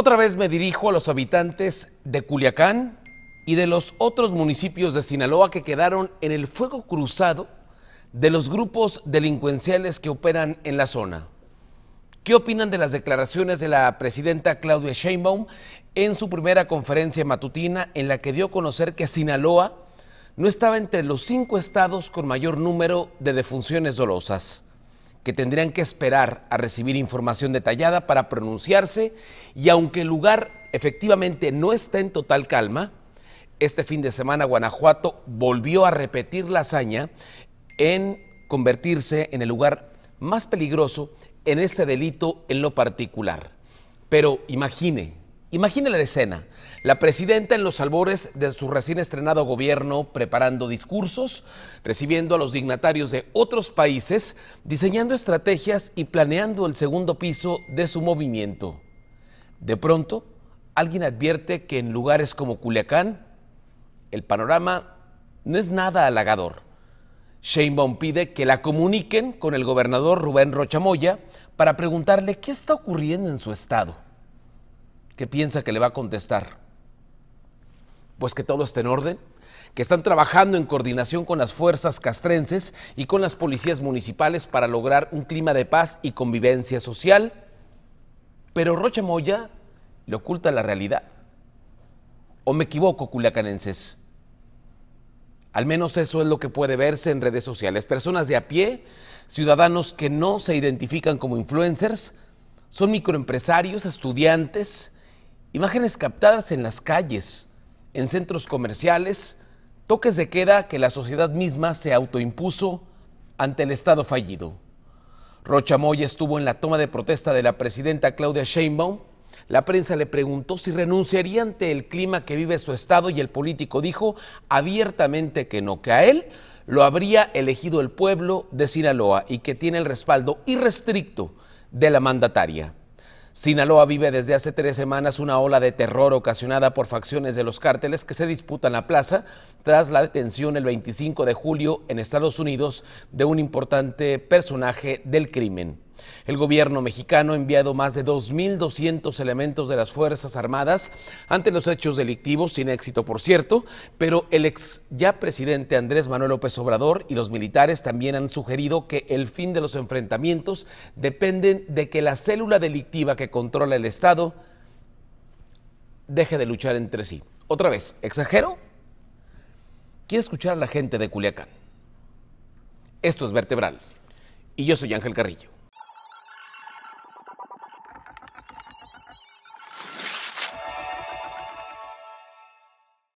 Otra vez me dirijo a los habitantes de Culiacán y de los otros municipios de Sinaloa que quedaron en el fuego cruzado de los grupos delincuenciales que operan en la zona. ¿Qué opinan de las declaraciones de la presidenta Claudia Sheinbaum en su primera conferencia matutina en la que dio a conocer que Sinaloa no estaba entre los cinco estados con mayor número de defunciones dolosas? que tendrían que esperar a recibir información detallada para pronunciarse y aunque el lugar efectivamente no está en total calma, este fin de semana Guanajuato volvió a repetir la hazaña en convertirse en el lugar más peligroso en este delito en lo particular. Pero imagine, Imagina la escena. La presidenta en los albores de su recién estrenado gobierno preparando discursos, recibiendo a los dignatarios de otros países, diseñando estrategias y planeando el segundo piso de su movimiento. De pronto, alguien advierte que en lugares como Culiacán, el panorama no es nada halagador. Sheinbaum pide que la comuniquen con el gobernador Rubén Rochamoya para preguntarle qué está ocurriendo en su estado que piensa que le va a contestar? Pues que todo esté en orden, que están trabajando en coordinación con las fuerzas castrenses y con las policías municipales para lograr un clima de paz y convivencia social. Pero Rocha Moya le oculta la realidad. ¿O me equivoco, culiacanenses? Al menos eso es lo que puede verse en redes sociales. Personas de a pie, ciudadanos que no se identifican como influencers, son microempresarios, estudiantes, Imágenes captadas en las calles, en centros comerciales, toques de queda que la sociedad misma se autoimpuso ante el Estado fallido. Moya estuvo en la toma de protesta de la presidenta Claudia Sheinbaum. La prensa le preguntó si renunciaría ante el clima que vive su estado y el político dijo abiertamente que no, que a él lo habría elegido el pueblo de Sinaloa y que tiene el respaldo irrestricto de la mandataria. Sinaloa vive desde hace tres semanas una ola de terror ocasionada por facciones de los cárteles que se disputan la plaza tras la detención el 25 de julio en Estados Unidos de un importante personaje del crimen. El gobierno mexicano ha enviado más de 2.200 elementos de las Fuerzas Armadas ante los hechos delictivos, sin éxito por cierto, pero el ex ya presidente Andrés Manuel López Obrador y los militares también han sugerido que el fin de los enfrentamientos dependen de que la célula delictiva que controla el Estado deje de luchar entre sí. Otra vez, ¿exagero? ¿Quiere escuchar a la gente de Culiacán. Esto es Vertebral y yo soy Ángel Carrillo.